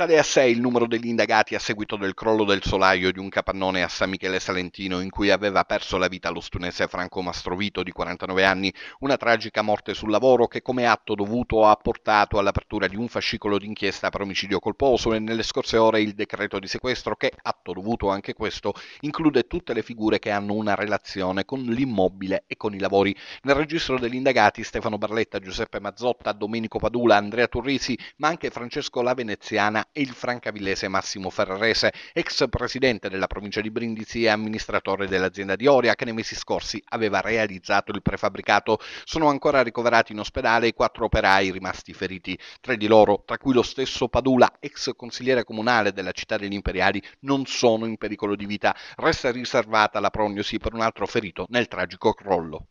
Sale a 6 il numero degli indagati a seguito del crollo del solaio di un capannone a San Michele Salentino in cui aveva perso la vita lo stunese Franco Mastrovito di 49 anni, una tragica morte sul lavoro che come atto dovuto ha portato all'apertura di un fascicolo d'inchiesta per omicidio colposo e nelle scorse ore il decreto di sequestro che, atto dovuto anche questo, include tutte le figure che hanno una relazione con l'immobile e con i lavori. Nel registro degli indagati Stefano Barletta, Giuseppe Mazzotta, Domenico Padula, Andrea Turrisi, ma anche Francesco La Veneziana e il francavillese Massimo Ferrarese, ex presidente della provincia di Brindisi e amministratore dell'azienda di Oria che nei mesi scorsi aveva realizzato il prefabbricato. Sono ancora ricoverati in ospedale i quattro operai rimasti feriti, tre di loro, tra cui lo stesso Padula, ex consigliere comunale della città degli imperiali, non sono in pericolo di vita. Resta riservata la prognosi per un altro ferito nel tragico crollo.